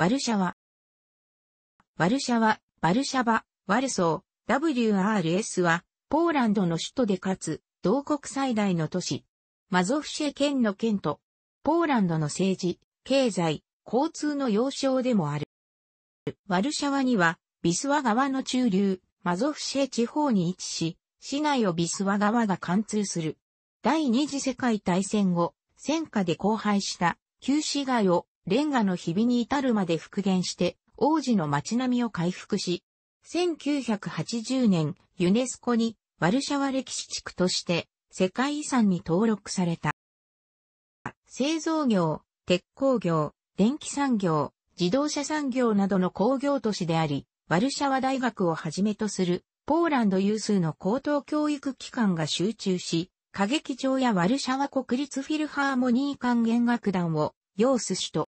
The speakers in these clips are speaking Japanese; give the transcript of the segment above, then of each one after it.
ワルシャワ。ワルシャワ、バルシャバ、ワルソー、WRS は、ポーランドの首都でかつ、同国最大の都市。マゾフシェ県の県と、ポーランドの政治、経済、交通の要衝でもある。ワルシャワには、ビスワ川の中流、マゾフシェ地方に位置し、市内をビスワ川が貫通する。第二次世界大戦後、戦火で荒廃した旧市街をレンガのひびに至るまで復元して、王子の街並みを回復し、1980年、ユネスコにワルシャワ歴史地区として世界遺産に登録された。製造業、鉄鋼業、電気産業、自動車産業などの工業都市であり、ワルシャワ大学をはじめとするポーランド有数の高等教育機関が集中し、歌劇場やワルシャワ国立フィルハーモニー管弦楽団をヨース首都。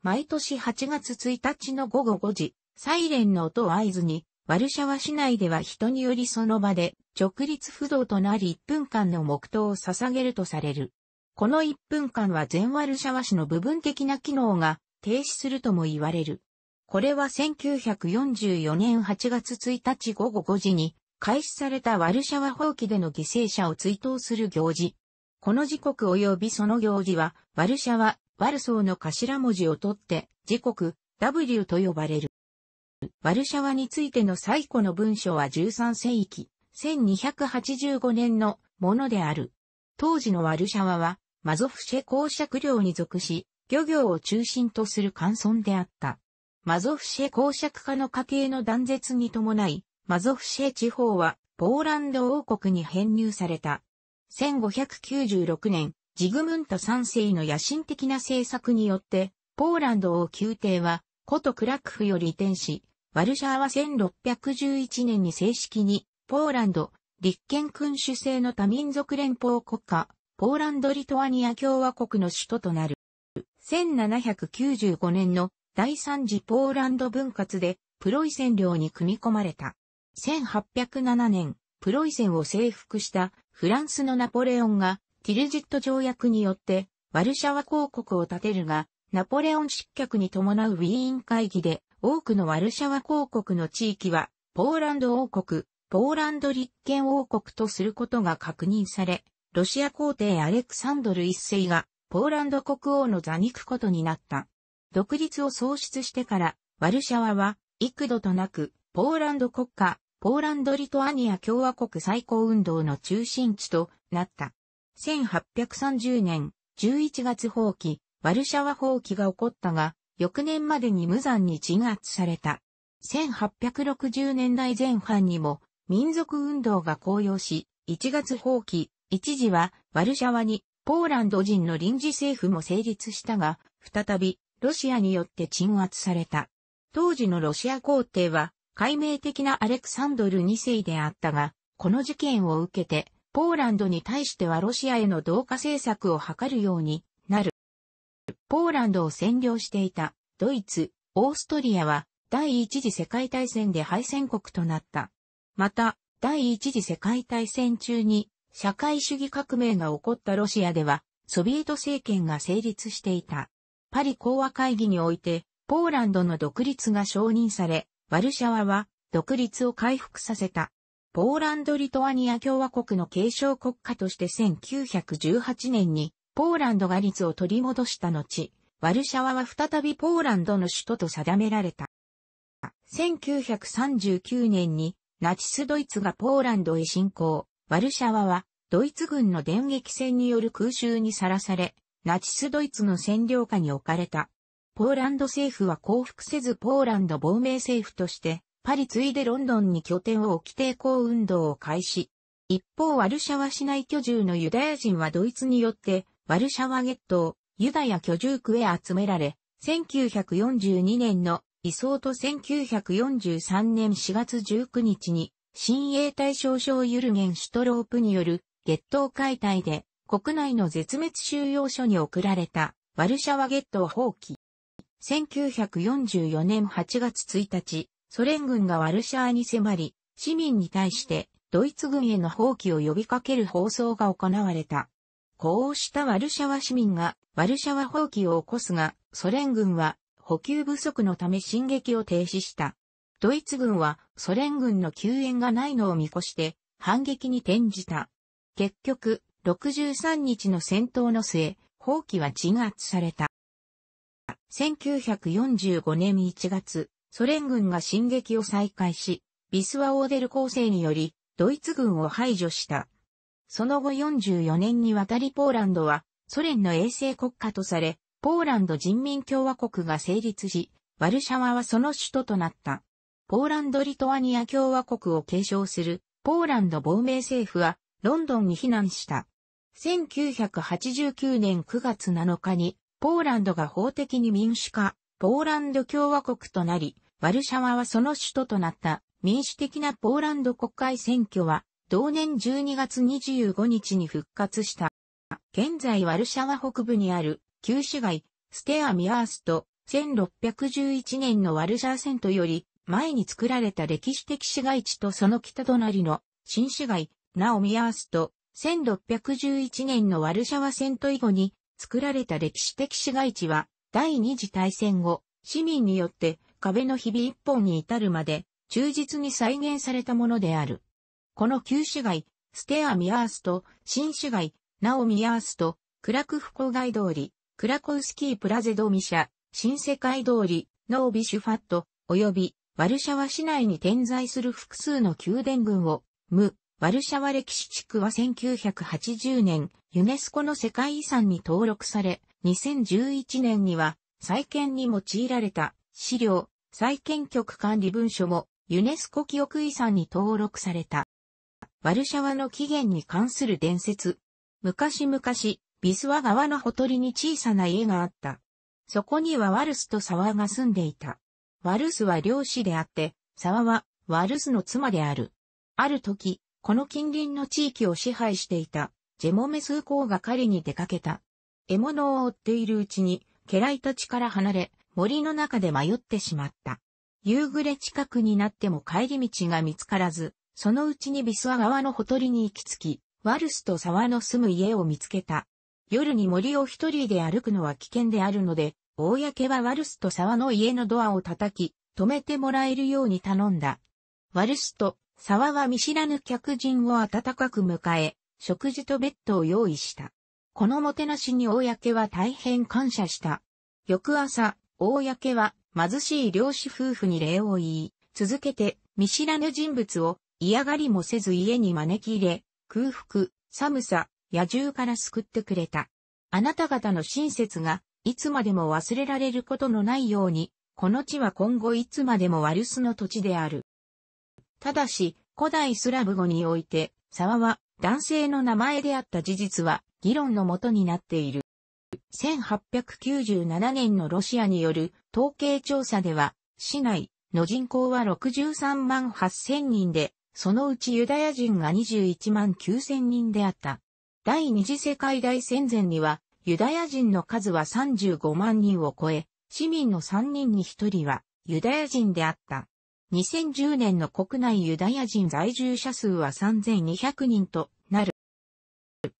毎年8月1日の午後5時、サイレンの音を合図に、ワルシャワ市内では人によりその場で直立不動となり1分間の黙祷を捧げるとされる。この1分間は全ワルシャワ市の部分的な機能が停止するとも言われる。これは1944年8月1日午後5時に開始されたワルシャワ放棄での犠牲者を追悼する行事。この時刻及びその行事は、ワルシャワワルソーの頭文字を取って、時刻、W と呼ばれる。ワルシャワについての最古の文書は13世紀、1285年のものである。当時のワルシャワは、マゾフシェ公爵領に属し、漁業を中心とする乾村であった。マゾフシェ公爵化の家系の断絶に伴い、マゾフシェ地方は、ポーランド王国に編入された。1596年、ジグムント3世の野心的な政策によって、ポーランドを宮廷は、古都クラクフより移転し、ワルシャーは1611年に正式に、ポーランド、立憲君主制の多民族連邦国家、ポーランド・リトアニア共和国の首都となる。1795年の第三次ポーランド分割で、プロイセン領に組み込まれた。1807年、プロイセンを征服したフランスのナポレオンがティルジット条約によって、ワルシャワ公国を建てるが、ナポレオン失脚に伴うウィーン会議で、多くのワルシャワ公国の地域は、ポーランド王国、ポーランド立憲王国とすることが確認され、ロシア皇帝アレクサンドル一世が、ポーランド国王の座に行くことになった。独立を創出してから、ワルシャワは、幾度となく、ポーランド国家、ポーランド・リトアニア共和国最高運動の中心地となった。1830年11月放棄、ワルシャワ放棄が起こったが、翌年までに無残に鎮圧された。1860年代前半にも民族運動が高揚し、1月放棄、一時はワルシャワにポーランド人の臨時政府も成立したが、再びロシアによって鎮圧された。当時のロシア皇帝は、解明的なアレクサンドル2世であったが、この事件を受けて、ポーランドに対してはロシアへの同化政策を図るようになる。ポーランドを占領していたドイツ、オーストリアは第一次世界大戦で敗戦国となった。また、第一次世界大戦中に社会主義革命が起こったロシアでは、ソビエト政権が成立していた。パリ講和会議において、ポーランドの独立が承認され、ワルシャワは独立を回復させた。ポーランド・リトアニア共和国の継承国家として1918年にポーランドが率を取り戻した後、ワルシャワは再びポーランドの首都と定められた。1939年にナチスドイツがポーランドへ侵攻、ワルシャワはドイツ軍の電撃戦による空襲にさらされ、ナチスドイツの占領下に置かれた。ポーランド政府は降伏せずポーランド亡命政府としてパリついでロンドンに拠点を置き抵抗運動を開始。一方ワルシャワ市内居住のユダヤ人はドイツによってワルシャワゲットをユダヤ居住区へ集められ、1942年の移送と1943年4月19日に新英大少将ユルゲン・シュトロープによるゲト頭解体で国内の絶滅収容所に送られたワルシャワゲットを放棄。1944年8月1日、ソ連軍がワルシャーに迫り、市民に対してドイツ軍への放棄を呼びかける放送が行われた。こうしたワルシャワ市民がワルシャワ放棄を起こすが、ソ連軍は補給不足のため進撃を停止した。ドイツ軍はソ連軍の救援がないのを見越して反撃に転じた。結局、63日の戦闘の末、放棄は鎮圧された。1945年1月、ソ連軍が進撃を再開し、ビスワオーデル構成により、ドイツ軍を排除した。その後44年にわたりポーランドは、ソ連の衛星国家とされ、ポーランド人民共和国が成立し、ワルシャワはその首都となった。ポーランド・リトアニア共和国を継承する、ポーランド亡命政府は、ロンドンに避難した。1989年9月7日に、ポーランドが法的に民主化、ポーランド共和国となり、ワルシャワはその首都となった民主的なポーランド国会選挙は同年12月25日に復活した。現在ワルシャワ北部にある旧市街ステアミアースト1611年のワルシャワ戦とより前に作られた歴史的市街地とその北隣の新市街ナオミアースト1611年のワルシャワ戦闘以後に作られた歴史的市街地は第二次大戦後、市民によって壁の日々一本に至るまで忠実に再現されたものである。この旧市街、ステア・ミアースと新市街、ナオ・ミアースと、クラクフ郊外通り、クラコウスキー・プラゼド・ミシャ、新世界通り、ノービシュファット、及び、ワルシャワ市内に点在する複数の宮殿群を、無、ワルシャワ歴史地区は1980年、ユネスコの世界遺産に登録され、2011年には、再建に用いられた資料、再建局管理文書もユネスコ記憶遺産に登録された。ワルシャワの起源に関する伝説。昔々、ビスワ川のほとりに小さな家があった。そこにはワルスとサワが住んでいた。ワルスは漁師であって、サワはワルスの妻である。ある時、この近隣の地域を支配していた、ジェモメ数公が狩りに出かけた。獲物を追っているうちに、家来たちから離れ、森の中で迷ってしまった。夕暮れ近くになっても帰り道が見つからず、そのうちにビスワ川のほとりに行き着き、ワルスと沢の住む家を見つけた。夜に森を一人で歩くのは危険であるので、公はワルスと沢の家のドアを叩き、止めてもらえるように頼んだ。ワルスと沢は見知らぬ客人を温かく迎え、食事とベッドを用意した。このもてなしに公は大変感謝した。翌朝、公は貧しい漁師夫婦に礼を言い、続けて見知らぬ人物を嫌がりもせず家に招き入れ、空腹、寒さ、野獣から救ってくれた。あなた方の親切が、いつまでも忘れられることのないように、この地は今後いつまでもワルスの土地である。ただし、古代スラブ語において、沢は男性の名前であった事実は議論のもとになっている。1897年のロシアによる統計調査では、市内の人口は63万8000人で、そのうちユダヤ人が21万9000人であった。第二次世界大戦前には、ユダヤ人の数は35万人を超え、市民の3人に1人はユダヤ人であった。2010年の国内ユダヤ人在住者数は3200人と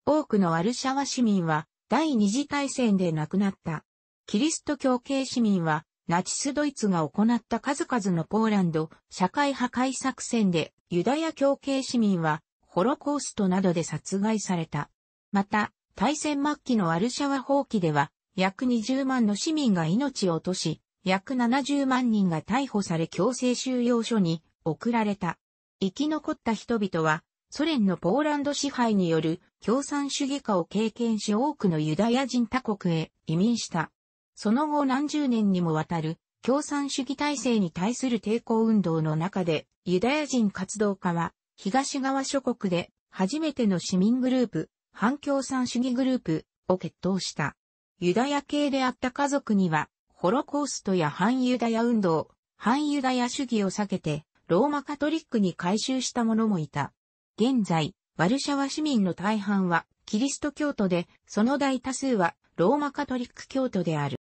多くのワルシャワ市民は第二次大戦で亡くなった。キリスト教系市民はナチスドイツが行った数々のポーランド社会破壊作戦でユダヤ教系市民はホロコーストなどで殺害された。また、大戦末期のワルシャワ放棄では約20万の市民が命を落とし、約70万人が逮捕され強制収容所に送られた。生き残った人々はソ連のポーランド支配による共産主義化を経験し多くのユダヤ人他国へ移民した。その後何十年にもわたる共産主義体制に対する抵抗運動の中でユダヤ人活動家は東側諸国で初めての市民グループ、反共産主義グループを決闘した。ユダヤ系であった家族にはホロコーストや反ユダヤ運動、反ユダヤ主義を避けてローマカトリックに改宗した者もいた。現在、ワルシャワ市民の大半はキリスト教徒で、その大多数はローマカトリック教徒である。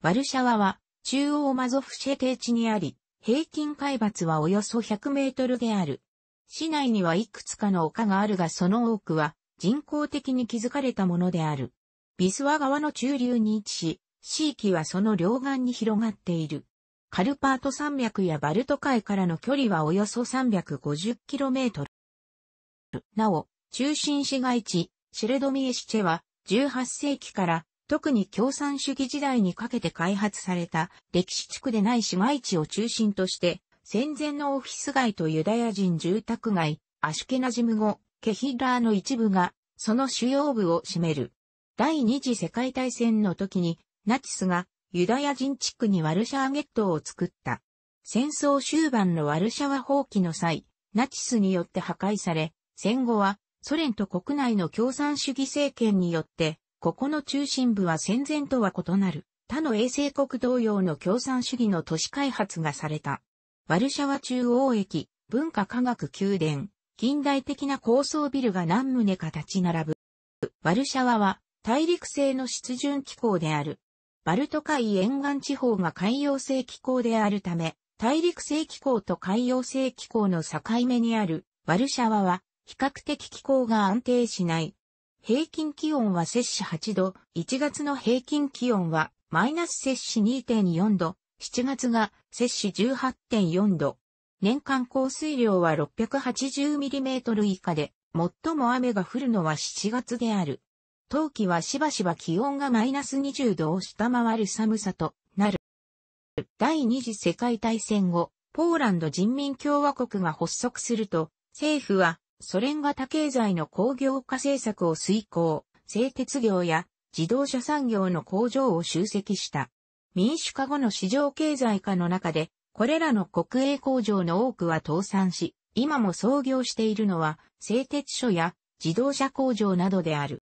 ワルシャワは中央マゾフシェ低地にあり、平均海抜はおよそ100メートルである。市内にはいくつかの丘があるがその多くは人工的に築かれたものである。ビスワ川の中流に位置し、地域はその両岸に広がっている。カルパート山脈やバルト海からの距離はおよそ 350km。なお、中心市街地、シェルドミエシチェは、18世紀から、特に共産主義時代にかけて開発された、歴史地区でない市街地を中心として、戦前のオフィス街とユダヤ人住宅街、アシュケナジム語、ケヒラーの一部が、その主要部を占める。第二次世界大戦の時に、ナチスが、ユダヤ人地区にワルシャーゲットを作った。戦争終盤のワルシャワ放棄の際、ナチスによって破壊され、戦後はソ連と国内の共産主義政権によって、ここの中心部は戦前とは異なる、他の衛星国同様の共産主義の都市開発がされた。ワルシャワ中央駅、文化科学宮殿、近代的な高層ビルが何棟か立ち並ぶ。ワルシャワは大陸性の湿潤気候である。バルト海沿岸地方が海洋性気候であるため、大陸性気候と海洋性気候の境目にあるワルシャワは比較的気候が安定しない。平均気温は摂氏8度、1月の平均気温はマイナス摂氏2.4度、7月が摂氏18.4度。年間降水量は6 8 0トル以下で、最も雨が降るのは7月である。冬季はしばしば気温がマイナス20度を下回る寒さとなる。第二次世界大戦後、ポーランド人民共和国が発足すると、政府はソ連型経済の工業化政策を遂行、製鉄業や自動車産業の工場を集積した。民主化後の市場経済化の中で、これらの国営工場の多くは倒産し、今も操業しているのは製鉄所や自動車工場などである。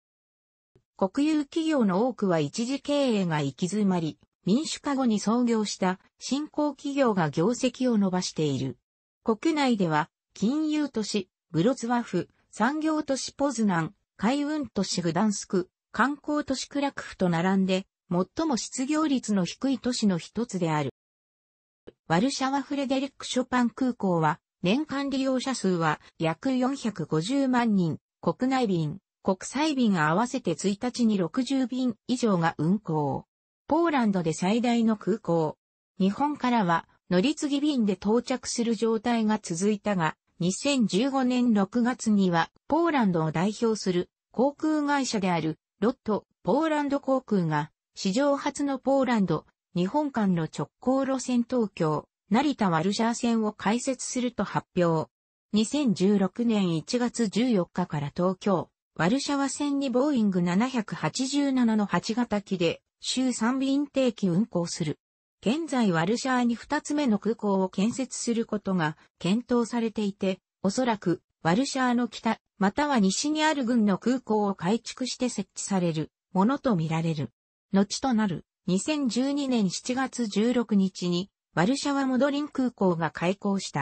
国有企業の多くは一時経営が行き詰まり、民主化後に創業した新興企業が業績を伸ばしている。国内では金融都市、ブロツワフ、産業都市ポズナン、海運都市グダンスク、観光都市クラクフと並んで、最も失業率の低い都市の一つである。ワルシャワフレデリック・ショパン空港は、年間利用者数は約450万人、国内便、国際便合わせて1日に60便以上が運航。ポーランドで最大の空港。日本からは乗り継ぎ便で到着する状態が続いたが、2015年6月にはポーランドを代表する航空会社であるロットポーランド航空が史上初のポーランド日本間の直行路線東京成田ワルシャー線を開設すると発表。2016年1月14日から東京ワルシャワ線にボーイング787の8型機で週3便定期運行する。現在ワルシャーに2つ目の空港を建設することが検討されていて、おそらくワルシャーの北、または西にある軍の空港を改築して設置されるものとみられる。後となる2012年7月16日にワルシャワモドリン空港が開港した。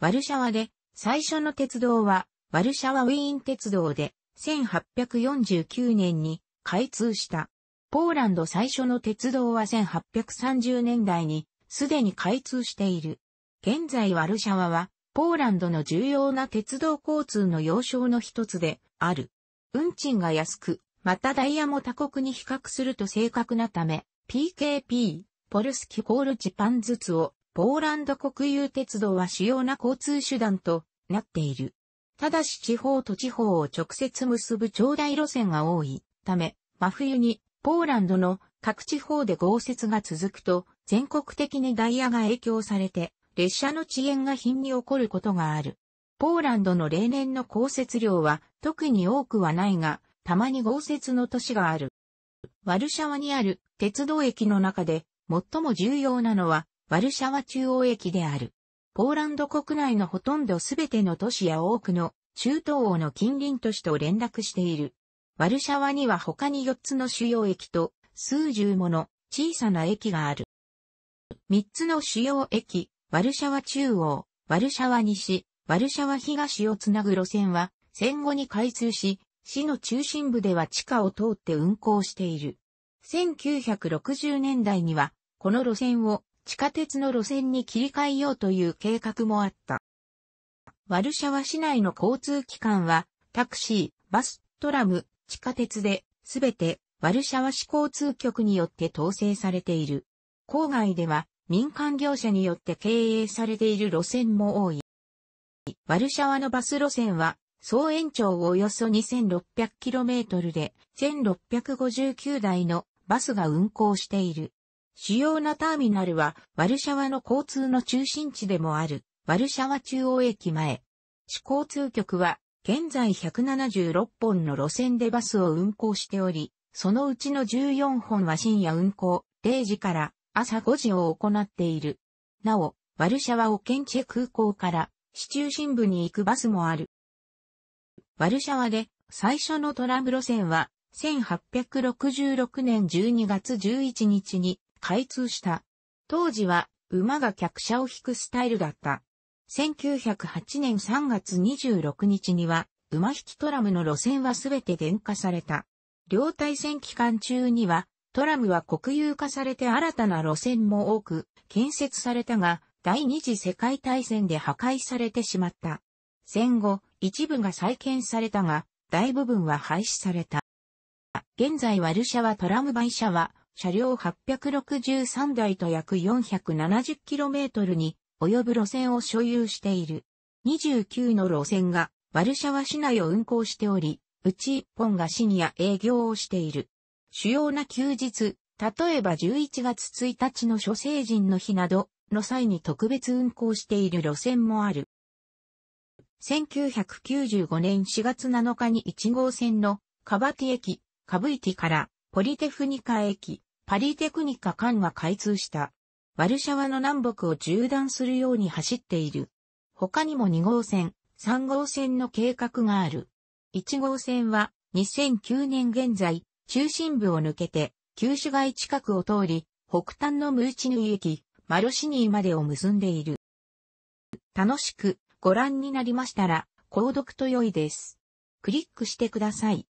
ワルシャワで最初の鉄道はワルシャワウィーン鉄道で1849年に開通した。ポーランド最初の鉄道は1830年代にすでに開通している。現在ワルシャワはポーランドの重要な鉄道交通の要衝の一つである。運賃が安く、またダイヤも他国に比較すると正確なため、PKP、ポルスキコールジパンズツを、ポーランド国有鉄道は主要な交通手段となっている。ただし地方と地方を直接結ぶ長大路線が多いため、真冬にポーランドの各地方で豪雪が続くと、全国的にダイヤが影響されて、列車の遅延が頻に起こることがある。ポーランドの例年の降雪量は特に多くはないが、たまに豪雪の年がある。ワルシャワにある鉄道駅の中で最も重要なのはワルシャワ中央駅である。ポーランド国内のほとんどすべての都市や多くの中東欧の近隣都市と連絡している。ワルシャワには他に4つの主要駅と数十もの小さな駅がある。3つの主要駅、ワルシャワ中央、ワルシャワ西、ワルシャワ東をつなぐ路線は戦後に開通し、市の中心部では地下を通って運行している。1960年代には、この路線を地下鉄の路線に切り替えようという計画もあった。ワルシャワ市内の交通機関は、タクシー、バス、トラム、地下鉄で、すべてワルシャワ市交通局によって統制されている。郊外では民間業者によって経営されている路線も多い。ワルシャワのバス路線は総延長およそ 2600km で1659台のバスが運行している。主要なターミナルはワルシャワの交通の中心地でもあるワルシャワ中央駅前。市交通局は現在176本の路線でバスを運行しており、そのうちの14本は深夜運行、0時から朝5時を行っている。なお、ワルシャワオケンチェ空港から市中心部に行くバスもある。ワルシャワで最初のトラム路線は1866年12月11日に開通した。当時は馬が客車を引くスタイルだった。1908年3月26日には、馬引きトラムの路線はすべて電化された。両対戦期間中には、トラムは国有化されて新たな路線も多く建設されたが、第二次世界大戦で破壊されてしまった。戦後、一部が再建されたが、大部分は廃止された。現在ワルシャワトラムバイ社は、車両863台と約 470km に及ぶ路線を所有している。29の路線がワルシャワ市内を運行しており、うち1本が深夜営業をしている。主要な休日、例えば11月1日の諸成人の日などの際に特別運行している路線もある。1995年4月7日に1号線のカバティ駅、カブイティからポリテフニカ駅、パリテクニカ間が開通した。ワルシャワの南北を縦断するように走っている。他にも2号線、3号線の計画がある。1号線は2009年現在、中心部を抜けて、旧市街近くを通り、北端のムーチヌイ駅、マロシニーまでを結んでいる。楽しくご覧になりましたら、購読と良いです。クリックしてください。